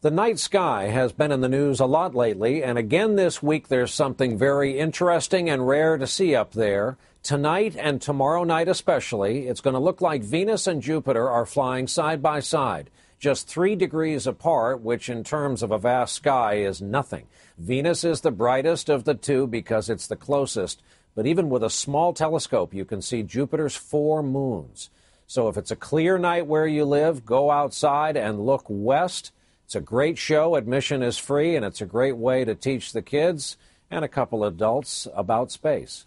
The night sky has been in the news a lot lately, and again this week there's something very interesting and rare to see up there. Tonight and tomorrow night, especially, it's going to look like Venus and Jupiter are flying side by side, just three degrees apart, which in terms of a vast sky is nothing. Venus is the brightest of the two because it's the closest, but even with a small telescope, you can see Jupiter's four moons. So if it's a clear night where you live, go outside and look west. It's a great show. Admission is free, and it's a great way to teach the kids and a couple adults about space.